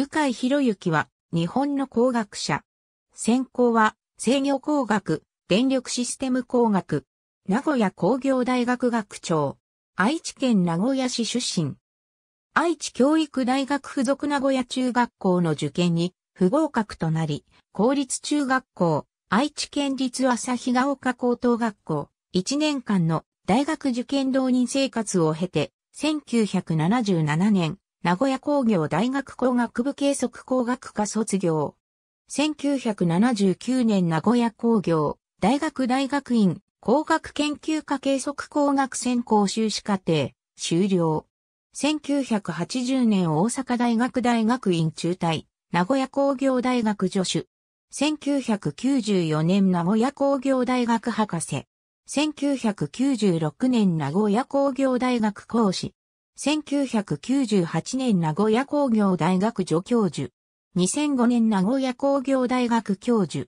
鵜飼博之は、日本の工学者。専攻は、制御工学、電力システム工学。名古屋工業大学学長。愛知県名古屋市出身。愛知教育大学附属名古屋中学校の受験に不合格となり、公立中学校、愛知県立旭ヶ丘高等学校、1年間の大学受験浪人生活を経て、1977年、名古屋工業大学工学部計測工学科卒業。1979年名古屋工業大学大学院工学研究科計測工学専攻修士課程終了。1980年大阪大学大学院中退、名古屋工業大学助手。1994年名古屋工業大学博士。1996年名古屋工業大学講師。1998年名古屋工業大学助教授。2005年名古屋工業大学教授。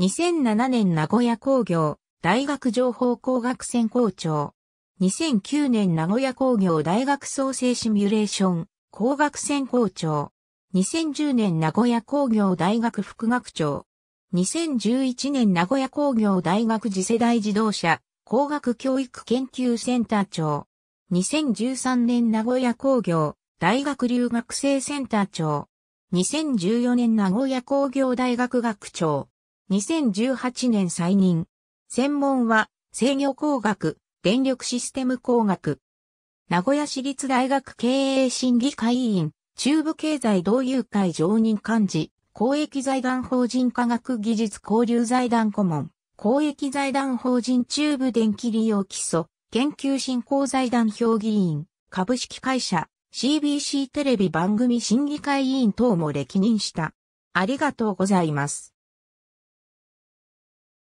2007年名古屋工業大学情報工学専攻長。2009年名古屋工業大学創生シミュレーション工学専攻長。2010年名古屋工業大学副学長。2011年名古屋工業大学次世代自動車工学教育研究センター長。2013年名古屋工業大学留学生センター長。2014年名古屋工業大学学長。2018年再任。専門は制御工学、電力システム工学。名古屋市立大学経営審議会委員、中部経済同友会常任幹事、公益財団法人科学技術交流財団顧問、公益財団法人中部電気利用基礎、研究振興財団評議員、株式会社、CBC テレビ番組審議会委員等も歴任した。ありがとうございます。